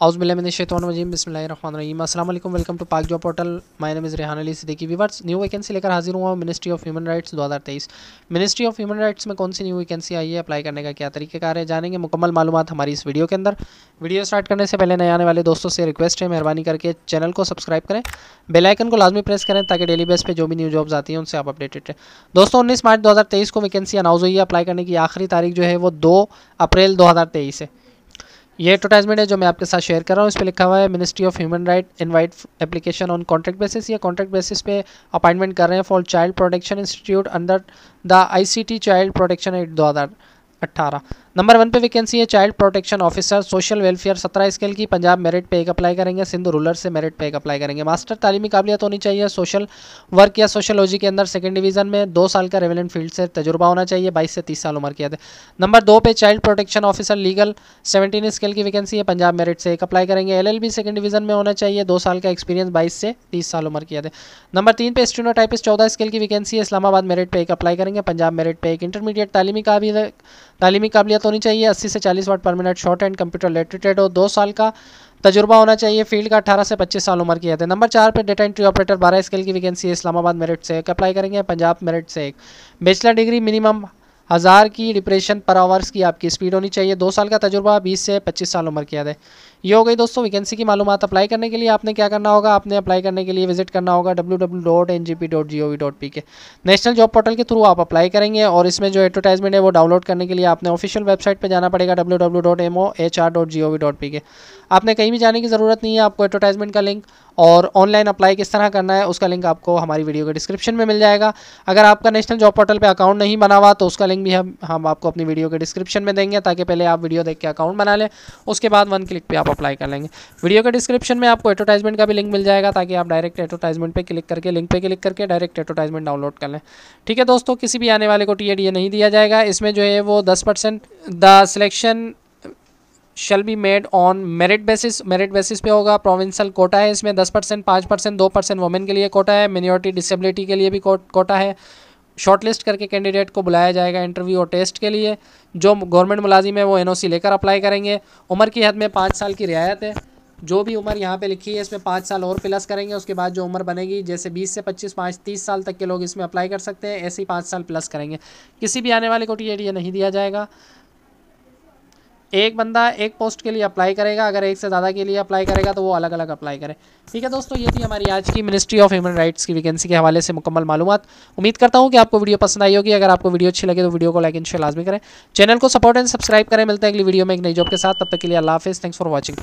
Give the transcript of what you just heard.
हाउसमिलशतवानजीम बसमीम असल welcome to Pak job portal my name is Rehan Ali Siddiqui viewers new vacancy लेकर हाजिर हुआ ministry of human rights 2023 ministry of human rights में कौन सी न्यू वैकेंसी आई है अप्लाई करने का क्या तरीकेकार है जानेंगे मुकम्मल मालूम हमारी इस वीडियो के अंदर वीडियो स्टार्ट करने से पहले नए आने वाले दोस्तों से रिक्वेस्ट है मेहरबानी करके चैनल को सब्सक्राइब करें बेलाइकन को लाजमी प्रेस करें ताकि डेली बेस पर जो भी न्यू जॉब्स आती हैं उनसे आप अपडेटेड रहें दोस्तों उन्नीस मार्च दो को वैकेंसी अनाउंस हुई है अप्लाई करने की आखिरी तारीख जो है वो दो अप्रैल दो है ये एडवर्टाइजमेंट है जो मैं आपके साथ शेयर कर रहा हूँ इस पर लिखा हुआ है ministry of human right invite application on contract basis या कॉन्ट्रैक्ट बेसिस पे अपॉइंटमेंट कर रहे हैं for child protection institute under the ICT child protection act दो अट्ठारह नंबर वन पे वैकेंसी है child protection officer social welfare सत्रह स्केल की पंजाब मेरिट पे एक अप्लाई करेंगे सिंधु रूलर से मेरिट पे एक अप्लाई करेंगे मास्टर तालीमी काबिलियत होनी चाहिए सोशल वर्क या सोशलॉजी के अंदर सेकंड डिवीजन में दो साल का रेवेलेंट फील्ड से तजुर्बा होना चाहिए बाईस से तीस साल उम्र की है नंबर दो पे child protection officer legal seventeen scale की वैकेंसी है पंजाब मेरिट से एक अप्लाई करेंगे एल एल सेकेंड डिवीजन में होना चाहिए दो साल का एक्सपीरियंस बाईस से तीस साल उम्र की है नंबर तीन पे स्टीनोटाइपिस चौदह स्केल की वैकेंसी है इस्लामाबाद मेरिट पर एक अप्लाई करेंगे पंजाब मेरिट पर एक इंटरमीडिएट तालीमी काबिलियत तालीमी काबिलियत होनी चाहिए अस्सी से चालीस वाट per minute shorthand computer literated हो दो साल का तजुर्बा होना चाहिए फील्ड का 18 से 25 साल उम्र की है तो नंबर चार पे डेटा एंट्री ऑपरेटर 12 स्केल की वैकेंसी है इस्लामाबाद मेरिट से एक अप्लाई करेंगे पंजाब मेरिट से एक बेचलर डिग्री मिनिमम हज़ार की डिप्रेशन पर आवर्स की आपकी स्पीड होनी चाहिए दो साल का तजुर्बा बीस से पच्चीस साल उम्र की याद है ये हो गई दोस्तों वैकेंसी की मालूम अप्लाई करने के लिए आपने क्या करना होगा आपने अप्लाई करने के लिए विजिट करना होगा W W dot N J P dot G O V dot P K national job portal के थ्रू आप अप्लाई करेंगे और इसमें जो एडवर्टाइजमेंट है वो डाउनलोड करने के लिए आपने ऑफिशियल वेबसाइट पर जाना पड़ेगा W W dot M O H R dot G O V dot P K आपने कहीं भी जाने की ज़रूरत नहीं है आपको एडवर्टाइजमेंट का लिंक और ऑनलाइन अप्लाई किस तरह करना है उसका लिंक आपको हमारी वीडियो के डिस्क्रिप्शन में मिल जाएगा अगर आपका नेशनल जॉब पोर्टल पर अकाउंट नहीं बना हुआ तो उसका लिंक भी हम हम आपको अपनी वीडियो के डिस्क्रिप्शन में देंगे ताकि पहले आप वीडियो देख के अकाउंट बना लें उसके बाद वन क्लिक पे आप अप्लाई कर लेंगे वीडियो के डिस्क्रिप्शन में आपको एडवर्टाइजमेंट का भी लिंक मिल जाएगा ताकि आप डायरेक्ट एडवर्टाइजमेंट पर क्लिक करके लिंक पर क्लिक करके डायरेक्ट एडवर्टाइजमेंट डाउनलोड कर लें ठीक है दोस्तों किसी भी आने वाले को टी ए नहीं दिया जाएगा इसमें जो है वो दस percent the selection shall be made on merit basis merit basis पे होगा प्रोविंसल कोटा है इसमें दस परसेंट पाँच परसेंट दो परसेंट वोमेन के लिए कोटा है मिनोरिटी डिसेबिलिटी के लिए भी कोटा है शॉर्टलिस्ट करके कैंडिडेट को बुलाया जाएगा इंटरव्यू और टेस्ट के लिए जो गवर्नमेंट मुलाजिम है वो एन लेकर अप्लाई करेंगे उम्र की हद में पाँच साल की रियायत है जो भी उम्र यहाँ पे लिखी है इसमें पाँच साल और प्लस करेंगे उसके बाद जो उम्र बनेगी जैसे 20 से 25 पाँच तीस साल तक के लोग इसमें अप्लाई कर सकते हैं ऐसे ही पाँच साल प्लस करेंगे किसी भी आने वाले को टी नहीं दिया जाएगा एक बंदा एक पोस्ट के लिए अप्लाई करेगा अगर एक से ज़्यादा के लिए अप्लाई करेगा तो वो अलग अलग अप्लाई करे ठीक है दोस्तों ये थी हमारी आज की मिनिस्ट्री ऑफ ह्यूमन राइट्स की वैकेंसी के हवाले से मुकम्मल मालूम उम्मीद करता हूँ कि आपको वीडियो पसंद आई होगी अगर आपको वीडियो अच्छी लगे तो वीडियो को लाइक एंड शेयर लाजमी करें चैनल को सपोर्ट एंड सब्सक्राइब करें मिलते हैं अगली वीडियो में एक नई जॉब के साथ तब तक के लिए अल्लाह हाफिज़ थैंक्स फॉर वॉचिंग